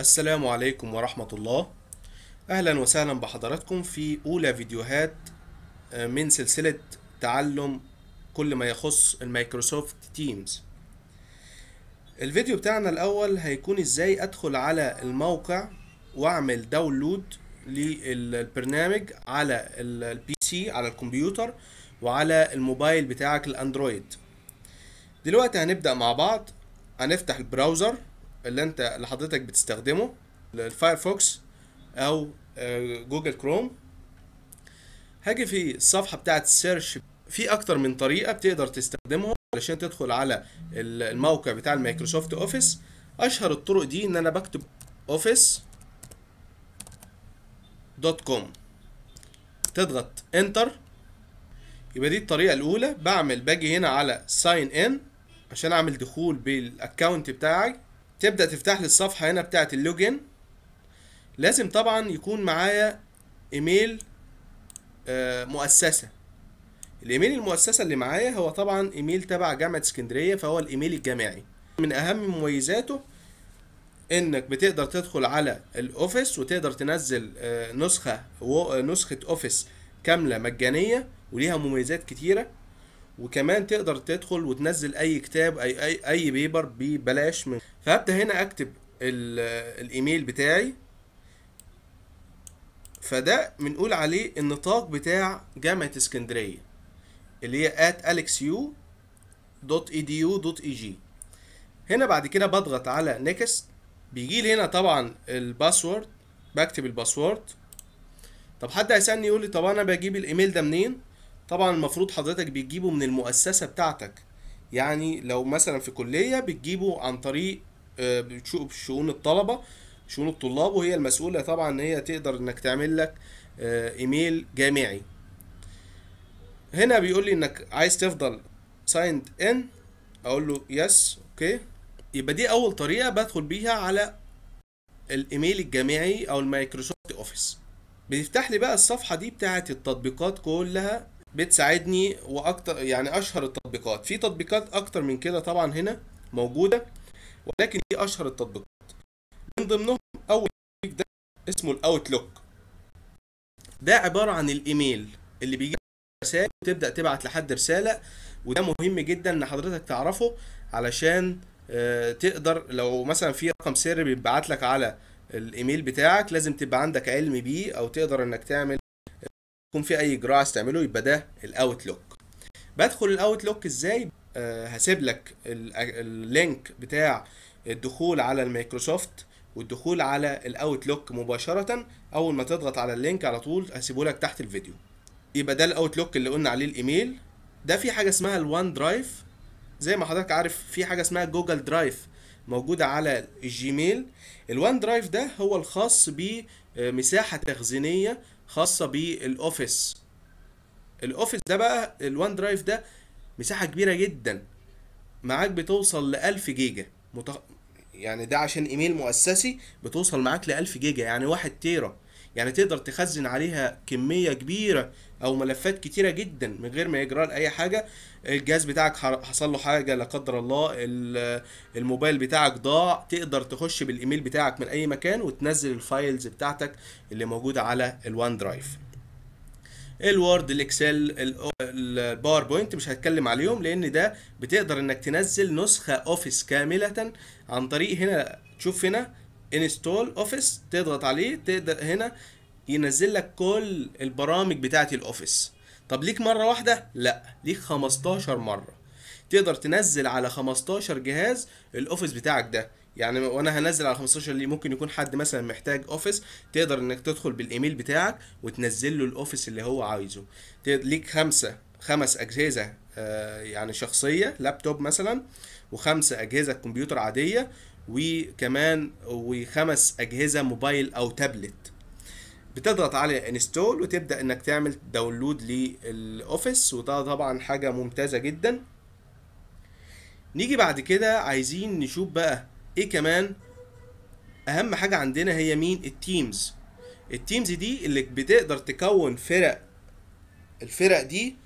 السلام عليكم ورحمة الله أهلا وسهلا بحضراتكم في أولى فيديوهات آه، من سلسلة تعلم كل ما يخص المايكروسوفت تيمز الفيديو بتاعنا الأول هيكون إزاي أدخل على الموقع وأعمل داونلود للبرنامج على البي سي على الكمبيوتر وعلى الموبايل بتاعك الأندرويد دلوقتي هنبدأ مع بعض هنفتح البراوزر اللي انت اللي حضرتك بتستخدمه الفايرفوكس او آه، جوجل كروم هاجي في الصفحه بتاعه السيرش في اكتر من طريقه بتقدر تستخدمها علشان تدخل على الموقع بتاع المايكروسوفت اوفيس اشهر الطرق دي ان انا بكتب اوفيس دوت كوم تضغط انتر يبقى دي الطريقه الاولى بعمل باجي هنا على ساين ان عشان اعمل دخول بالاكونت بتاعي تبدأ تفتح لي الصفحة هنا بتاعة اللوجن لازم طبعا يكون معايا ايميل آه، مؤسسة الايميل المؤسسة اللي معايا هو طبعا ايميل تبع جامعة اسكندرية فهو الايميل الجامعي من اهم مميزاته انك بتقدر تدخل على الاوفيس وتقدر تنزل آه، نسخة نسخة اوفيس كاملة مجانية وليها مميزات كتيرة وكمان تقدر تدخل وتنزل اي كتاب اي اي, أي بيبر ببلاش من فهبدا هنا اكتب الايميل بتاعي فده بنقول عليه النطاق بتاع جامعه اسكندريه اللي هي at alexu.edu.eg هنا بعد كده بضغط على next بيجي لي هنا طبعا الباسورد بكتب الباسورد طب حد هيسالني يقول لي طب انا بجيب الايميل ده منين طبعا المفروض حضرتك بتجيبه من المؤسسة بتاعتك يعني لو مثلا في كلية بتجيبه عن طريق آه، شؤون الطلبة شؤون الطلاب وهي المسؤولة طبعا ان هي تقدر انك تعمل لك آه، ايميل جامعي هنا بيقول لي انك عايز تفضل سايند ان اقول له يس اوكي يبقى دي اول طريقة بدخل بيها على الايميل الجامعي او المايكروسوفت اوفيس بتفتح لي بقى الصفحة دي بتاعة التطبيقات كلها بتساعدني واكتر يعني اشهر التطبيقات في تطبيقات اكتر من كده طبعا هنا موجوده ولكن دي اشهر التطبيقات من ضمنهم اول تطبيق ده اسمه الاوتلوك ده عباره عن الايميل اللي بيجي رسائل وتبدا تبعت لحد رساله وده مهم جدا ان حضرتك تعرفه علشان آه، تقدر لو مثلا في رقم سري بيتبعت لك على الايميل بتاعك لازم تبقى عندك علم بيه او تقدر انك تعمل يكون في اي اجراء استعمله يبقى ده الاوتلوك بدخل الاوتلوك ازاي أه هسيب لك اللينك بتاع الدخول على المايكروسوفت والدخول على الاوتلوك مباشره اول ما تضغط على اللينك على طول هسيبه لك تحت الفيديو يبقى ده الاوتلوك اللي قلنا عليه الايميل ده في حاجه اسمها الوان درايف زي ما حضرتك عارف في حاجه اسمها جوجل درايف موجوده على الجيميل الوان درايف ده هو الخاص بمساحه تخزينيه خاصه بالاوفيس الاوفيس ده بقى الوان درايف ده مساحه كبيره جدا معاك بتوصل ل 1000 جيجا متخ... يعني ده عشان ايميل مؤسسي بتوصل معاك ل 1000 جيجا يعني 1 تيرا يعني تقدر تخزن عليها كميه كبيره او ملفات كتيره جدا من غير ما يجرى اي حاجه الجهاز بتاعك حصل له حاجه لا قدر الله الموبايل بتاعك ضاع تقدر تخش بالايميل بتاعك من اي مكان وتنزل الفايلز بتاعتك اللي موجوده على الوان درايف الوورد الاكسل الباوربوينت مش هتكلم عليهم لان ده بتقدر انك تنزل نسخه اوفيس كامله عن طريق هنا تشوف هنا انستول اوفيس تضغط عليه تقدر هنا ينزل لك كل البرامج بتاعه الاوفيس طب ليك مره واحده لا ليك 15 مره تقدر تنزل على 15 جهاز الاوفيس بتاعك ده يعني وانا هنزل على 15 ليه ممكن يكون حد مثلا محتاج اوفيس تقدر انك تدخل بالايميل بتاعك وتنزل له الاوفيس اللي هو عايزه ليك خمسه خمس اجهزه آه، يعني شخصيه لابتوب مثلا وخمسه اجهزه كمبيوتر عاديه وكمان وخمس اجهزه موبايل او تابلت بتضغط على انستول وتبدا انك تعمل داونلود للاوفيس وده طبعا حاجه ممتازه جدا نيجي بعد كده عايزين نشوف بقى ايه كمان اهم حاجه عندنا هي مين التيمز التيمز دي اللي بتقدر تكون فرق الفرق دي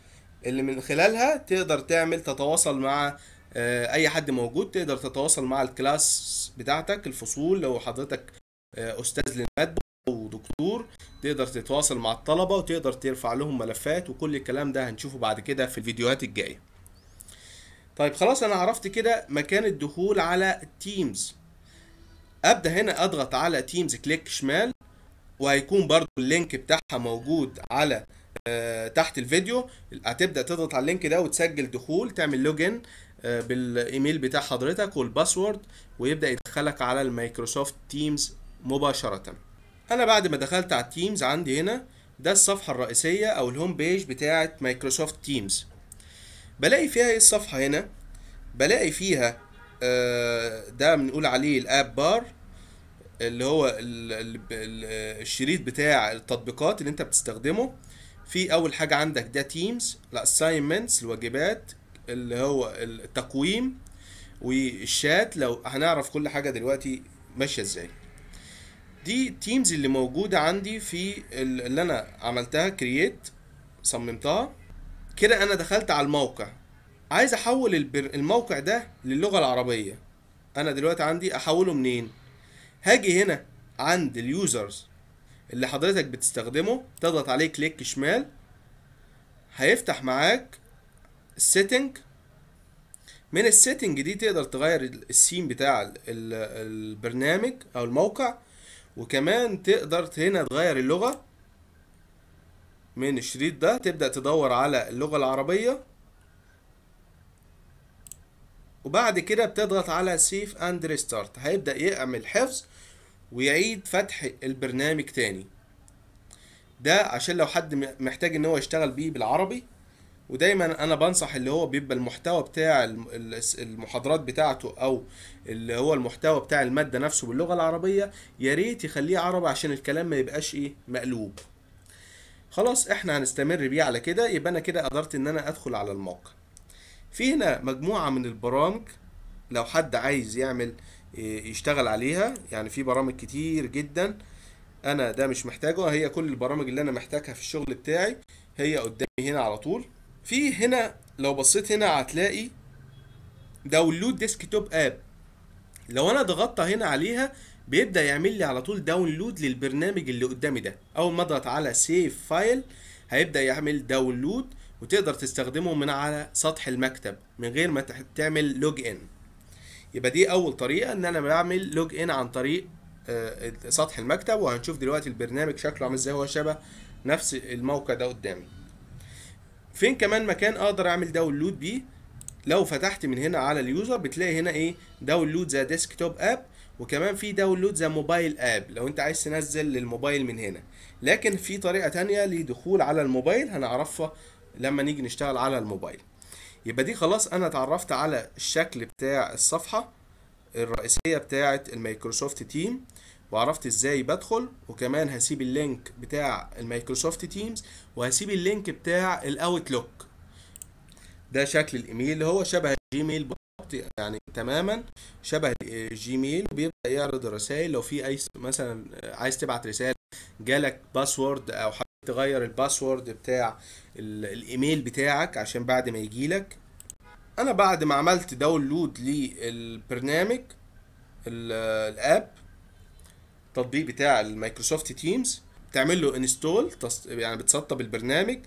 اللي من خلالها تقدر تعمل تتواصل مع آه، اي حد موجود تقدر تتواصل مع الكلاس بتاعتك الفصول لو حضرتك آه، استاذ للماده او دكتور تقدر تتواصل مع الطلبه وتقدر ترفع لهم ملفات وكل الكلام ده هنشوفه بعد كده في الفيديوهات الجايه طيب خلاص انا عرفت كده مكان الدخول على تيمز ابدا هنا اضغط على تيمز كليك شمال وهيكون برضو اللينك بتاعها موجود على آه، تحت الفيديو هتبدا تضغط على اللينك ده وتسجل دخول تعمل لوجن آه، بالايميل بتاع حضرتك والباسورد ويبدا يدخلك على المايكروسوفت تيمز مباشره انا بعد ما دخلت على التيمز عندي هنا ده الصفحه الرئيسيه او الهوم بيج بتاعه مايكروسوفت تيمز بلاقي فيها ايه الصفحه هنا بلاقي فيها آه، ده بنقول عليه الاب بار اللي هو الشريط بتاع التطبيقات اللي انت بتستخدمه في اول حاجه عندك ده تيمز الاساينمنتس الواجبات اللي هو التقويم والشات لو هنعرف كل حاجه دلوقتي ماشيه ازاي دي التيمز اللي موجوده عندي في اللي انا عملتها كرييت صممتها كده انا دخلت على الموقع عايز احول الموقع ده للغه العربيه انا دلوقتي عندي احوله منين هاجي هنا عند اليوزرز اللي حضرتك بتستخدمه تضغط عليه كليك شمال هيفتح معاك السيتنج من السيتنج دي تقدر تغير السيم بتاع البرنامج او الموقع وكمان تقدر هنا تغير اللغة من الشريط ده تبدأ تدور على اللغة العربية وبعد كده بتضغط على سيف اند ريستارت هيبدأ يعمل حفظ ويعيد فتح البرنامج تاني ده عشان لو حد محتاج ان هو يشتغل بيه بالعربي ودايما انا بنصح اللي هو بيبقى المحتوى بتاع المحاضرات بتاعته او اللي هو المحتوى بتاع الماده نفسه باللغه العربيه يا ريت يخليه عربي عشان الكلام ما يبقاش ايه مقلوب خلاص احنا هنستمر بيه على كده يبقى انا كده قدرت ان انا ادخل على الموقع في هنا مجموعه من البرامج لو حد عايز يعمل آه، يشتغل عليها يعني في برامج كتير جدا انا ده مش محتاجه هي كل البرامج اللي انا محتاجها في الشغل بتاعي هي قدامي هنا على طول في هنا لو بصيت هنا هتلاقي داونلود ديسكتوب اب لو انا ضغطت هنا عليها بيبدا يعمل لي على طول داونلود للبرنامج اللي قدامي ده اول ما اضغط على سيف فايل هيبدا يعمل داونلود وتقدر تستخدمه من على سطح المكتب من غير ما تعمل لوج ان يبقى دي اول طريقه ان انا بعمل لوج ان عن طريق آه، سطح المكتب وهنشوف دلوقتي البرنامج شكله عامل ازاي هو شبه نفس الموقع ده قدامي فين كمان مكان اقدر اعمل داونلود بيه لو فتحت من هنا على اليوزر بتلاقي هنا ايه داونلود ذا ديسكتوب اب وكمان في داونلود ذا موبايل اب لو انت عايز تنزل للموبايل من هنا لكن في طريقه تانية لدخول على الموبايل هنعرفها لما نيجي نشتغل على الموبايل يبقى دي خلاص انا اتعرفت على الشكل بتاع الصفحه الرئيسيه بتاعه المايكروسوفت تيم وعرفت ازاي بدخل وكمان هسيب اللينك بتاع المايكروسوفت تيمز وهسيب اللينك بتاع الاوتلوك ده شكل الايميل اللي هو شبه الجيميل بالظبط يعني تماما شبه جيميل وبيبدا يعرض الرسائل لو في اي مثلا عايز تبعت رساله جالك باسورد او حابب تغير الباسورد بتاع الايميل بتاعك عشان بعد ما يجيلك انا بعد ما عملت داونلود للبرنامج الاب التطبيق بتاع المايكروسوفت تيمز تعمل له انستول يعني بتسطب البرنامج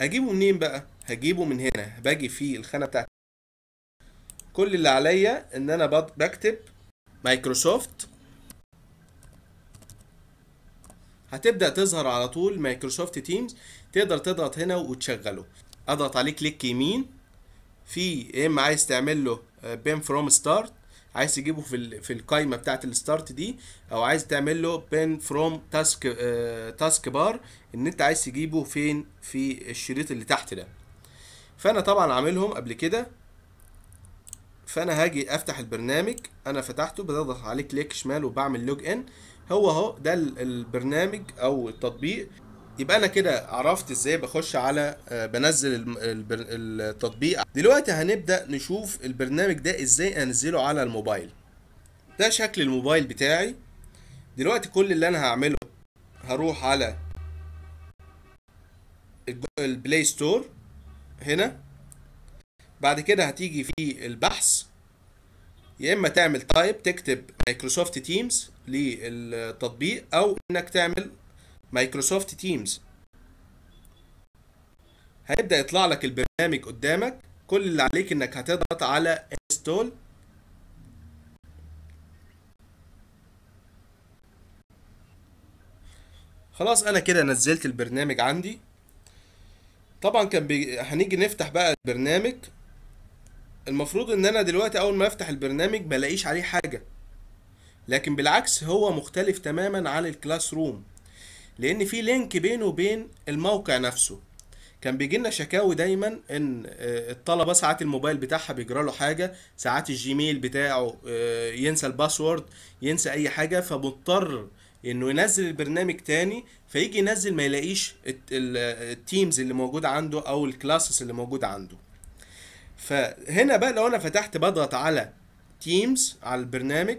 اجيبه منين بقى هجيبه من هنا باجي في الخانه بتاعت كل اللي عليا ان انا بكتب مايكروسوفت هتبدا تظهر على طول مايكروسوفت تيمز تقدر تضغط هنا وتشغله اضغط عليه كليك يمين في يا اما عايز تعمل له بين فروم ستارت عايز تجيبه في في القايمه بتاعه الستارت دي او عايز تعمل له بين فروم تاسك تاسك بار ان انت عايز تجيبه فين في الشريط اللي تحت ده فانا طبعا عاملهم قبل كده فانا هاجي افتح البرنامج انا فتحته بضغط عليه كليك شمال وبعمل لوج ان هو اهو ده البرنامج او التطبيق يبقى انا كده عرفت ازاي بخش على آه، بنزل التطبيق دلوقتي هنبدا نشوف البرنامج ده ازاي انزله على الموبايل ده شكل الموبايل بتاعي دلوقتي كل اللي انا هعمله هروح على البلاي ستور هنا بعد كده هتيجي في البحث يا اما تعمل تايب تكتب مايكروسوفت تيمز للتطبيق او انك تعمل مايكروسوفت تيمز هيبدأ يطلع لك البرنامج قدامك كل اللي عليك انك هتضغط على انستول خلاص انا كده نزلت البرنامج عندي طبعا كان بي... هنيجي نفتح بقى البرنامج المفروض ان انا دلوقتي اول ما افتح البرنامج بلاقيش عليه حاجه لكن بالعكس هو مختلف تماما عن الكلاس روم لان في لينك بينه وبين الموقع نفسه كان بيجي لنا شكاوي دايما ان آه، الطلبه ساعات الموبايل بتاعها بيجرى له حاجه ساعات الجيميل بتاعه آه، ينسى الباسورد ينسى اي حاجه فمضطر انه ينزل البرنامج تاني فيجي ينزل ما يلاقيش التيمز آه، اللي موجود عنده او الكلاسز اللي موجود عنده فهنا بقى لو انا فتحت بضغط على تيمز على البرنامج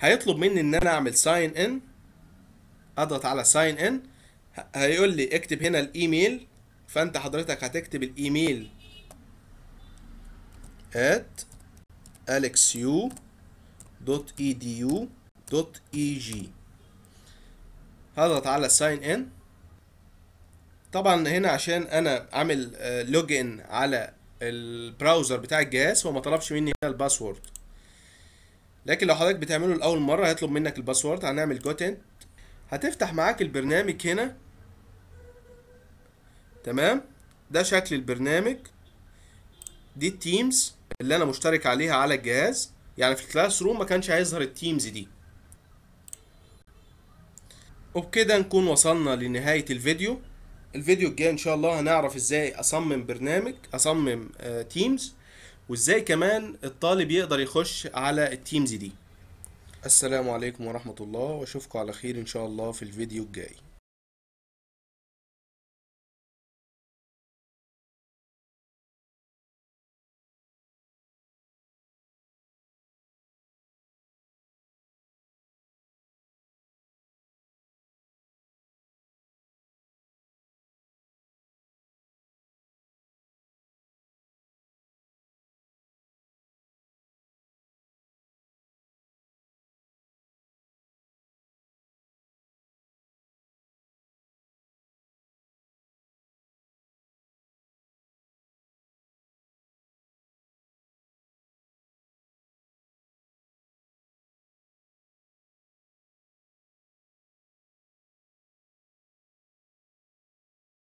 هيطلب مني ان انا اعمل ساين ان اضغط على ساين ان هيقول لي اكتب هنا الايميل فانت حضرتك هتكتب الايميل at alexu.edu.eg هضغط على ساين ان طبعا هنا عشان انا عامل لوج آه، ان على البراوزر بتاع الجهاز هو ما طلبش مني هنا الباسورد لكن لو حضرتك بتعمله لاول مره هيطلب منك الباسورد هنعمل جوت ان هتفتح معاك البرنامج هنا تمام ده شكل البرنامج دي التيمز اللي انا مشترك عليها على الجهاز يعني في الكلاس روم ما كانش هيظهر التيمز دي وبكده نكون وصلنا لنهاية الفيديو الفيديو الجاي ان شاء الله هنعرف ازاي اصمم برنامج اصمم آه، تيمز وازاي كمان الطالب يقدر يخش على التيمز دي السلام عليكم ورحمة الله واشوفكم على خير ان شاء الله في الفيديو الجاي